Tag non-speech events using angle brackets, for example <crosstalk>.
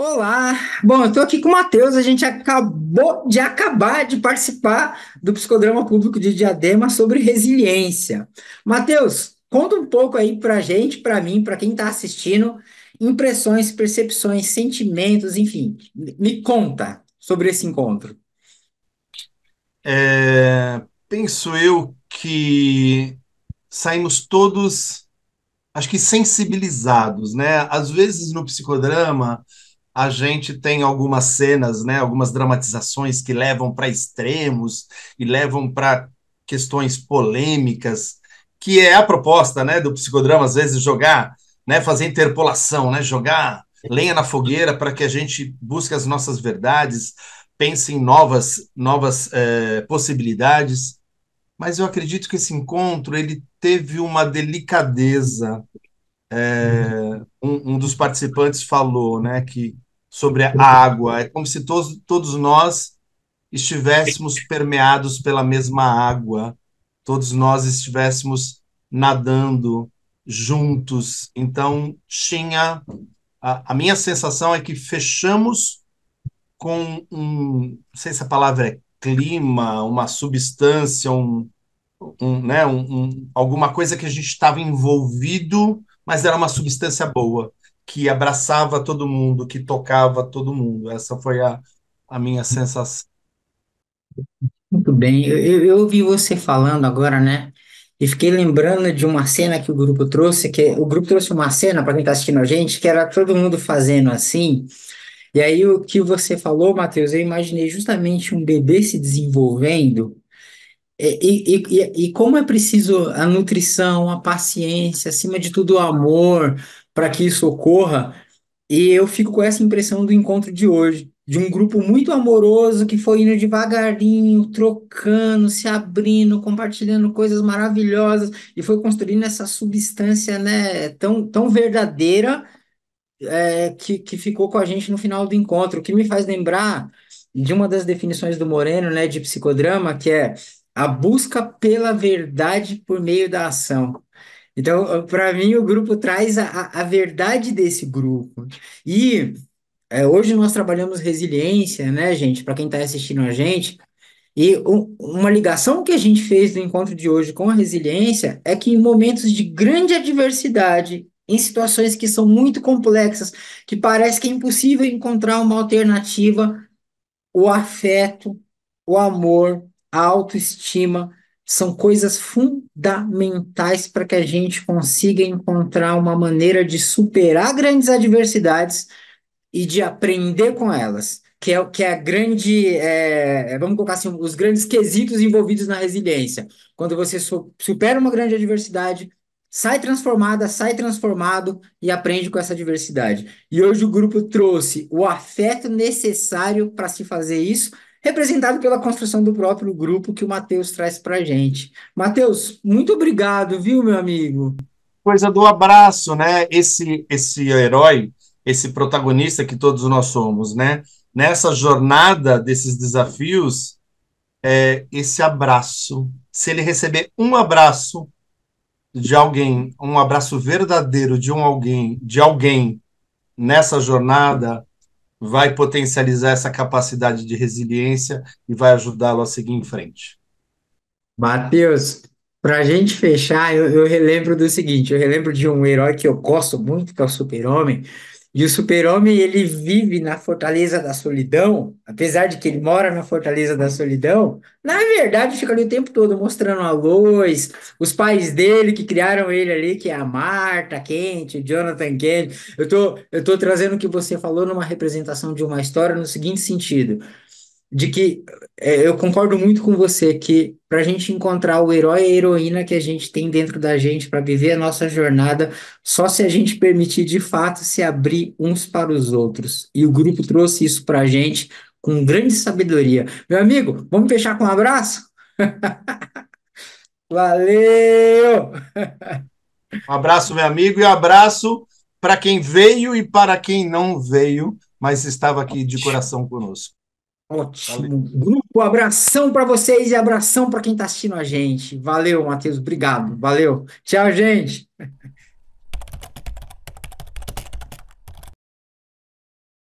Olá, bom, eu estou aqui com o Matheus. A gente acabou de acabar de participar do Psicodrama Público de Diadema sobre resiliência. Matheus, conta um pouco aí para a gente, para mim, para quem está assistindo, impressões, percepções, sentimentos, enfim, me conta sobre esse encontro. É, penso eu que saímos todos, acho que sensibilizados, né? Às vezes no psicodrama a gente tem algumas cenas, né, algumas dramatizações que levam para extremos e levam para questões polêmicas, que é a proposta, né, do psicodrama às vezes jogar, né, fazer interpolação, né, jogar lenha na fogueira para que a gente busque as nossas verdades, pense em novas novas eh, possibilidades. Mas eu acredito que esse encontro ele teve uma delicadeza é, um, um, dos participantes falou né, que, sobre a água. É como se todos, todos nós estivéssemos permeados pela mesma água, todos nós estivéssemos nadando juntos. Então, tinha. A, a minha sensação é que fechamos com um. Não sei se a palavra é clima, uma substância, um, um, né, um, um alguma coisa que a gente estava envolvido, mas era uma substância boa que abraçava todo mundo, que tocava todo mundo. Essa foi a, a minha sensação. Muito bem. Eu, eu, ouvi você falando agora, né? E fiquei lembrando de uma cena que o grupo trouxe, que o grupo trouxe uma cena para quem está assistindo a gente, que era todo mundo fazendo assim. E aí o que você falou, Matheus, eu imaginei justamente um bebê se desenvolvendo. E, e, e, e como é preciso a nutrição, a paciência, acima de tudo o amor, para que isso ocorra. E eu fico com essa impressão do encontro de hoje, de um grupo muito amoroso que foi indo devagarinho, trocando, se abrindo, compartilhando coisas maravilhosas e foi construindo essa substância, né, tão, tão verdadeira é, que, que ficou com a gente no final do encontro, o que me faz lembrar de uma das definições do Moreno, né, de psicodrama, que é a busca pela verdade por meio da ação. Então, para mim, o grupo traz a, a verdade desse grupo. E é, hoje nós trabalhamos resiliência, né, gente? Para quem está assistindo a gente. E o, uma ligação que a gente fez do encontro de hoje com a resiliência é que em momentos de grande adversidade, em situações que são muito complexas, que parece que é impossível encontrar uma alternativa, o afeto, o amor, a autoestima são coisas fundamentais para que a gente consiga encontrar uma maneira de superar grandes adversidades e de aprender com elas, que é, o que é a grande, é, é vamos colocar assim, os grandes quesitos envolvidos na resiliência. Quando você supera uma grande adversidade, sai transformada, sai transformado e aprende com essa adversidade. E hoje o grupo trouxe o afeto necessário para se fazer isso representado pela construção do próprio grupo que o Matheus traz para a gente. Matheus, muito obrigado, viu, meu amigo? Coisa do abraço, né? Esse, esse herói, esse protagonista que todos nós somos, né? Nessa jornada desses desafios, é, esse abraço, se ele receber um abraço de alguém, um abraço verdadeiro de um alguém, de alguém nessa jornada, vai potencializar essa capacidade de resiliência e vai ajudá-lo a seguir em frente. Matheus, para a gente fechar, eu, eu relembro do seguinte: eu relembro de um herói que eu gosto muito, que é o Super-Homem, e o super-homem, ele vive na fortaleza da solidão, apesar de que ele mora na fortaleza da solidão, na verdade fica ali o tempo todo mostrando a Lois, os pais dele que criaram ele ali, que é a Marta Quente, o Jonathan Quente. Eu tô, eu tô trazendo o que você falou numa representação de uma história no seguinte sentido de que é, eu concordo muito com você que para a gente encontrar o herói e a heroína que a gente tem dentro da gente para viver a nossa jornada, só se a gente permitir de fato se abrir uns para os outros. E o grupo trouxe isso para a gente com grande sabedoria. Meu amigo, vamos fechar com um abraço? <laughs> Valeu! Um abraço, meu amigo, e um abraço para quem veio e para quem não veio, mas estava aqui de coração conosco. Ótimo. Grupo, abração para vocês e abração para quem está assistindo a gente. Valeu, Matheus. Obrigado. Valeu. Tchau, gente.